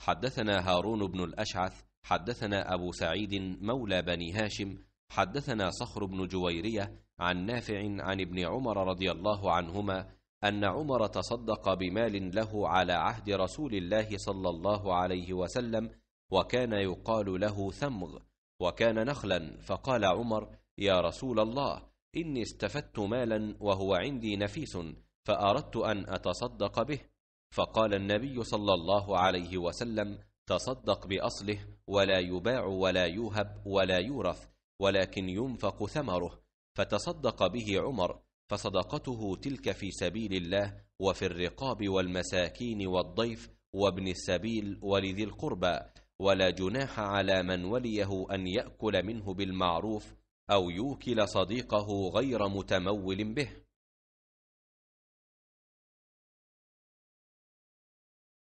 حدثنا هارون بن الأشعث حدثنا أبو سعيد مولى بني هاشم حدثنا صخر بن جويرية عن نافع عن ابن عمر رضي الله عنهما أن عمر تصدق بمال له على عهد رسول الله صلى الله عليه وسلم وكان يقال له ثمغ وكان نخلا فقال عمر يا رسول الله إني استفدت مالا وهو عندي نفيس فأردت أن أتصدق به فقال النبي صلى الله عليه وسلم تصدق باصله ولا يباع ولا يوهب ولا يورث ولكن ينفق ثمره فتصدق به عمر فصدقته تلك في سبيل الله وفي الرقاب والمساكين والضيف وابن السبيل ولذي القربى ولا جناح على من وليه ان ياكل منه بالمعروف او يوكل صديقه غير متمول به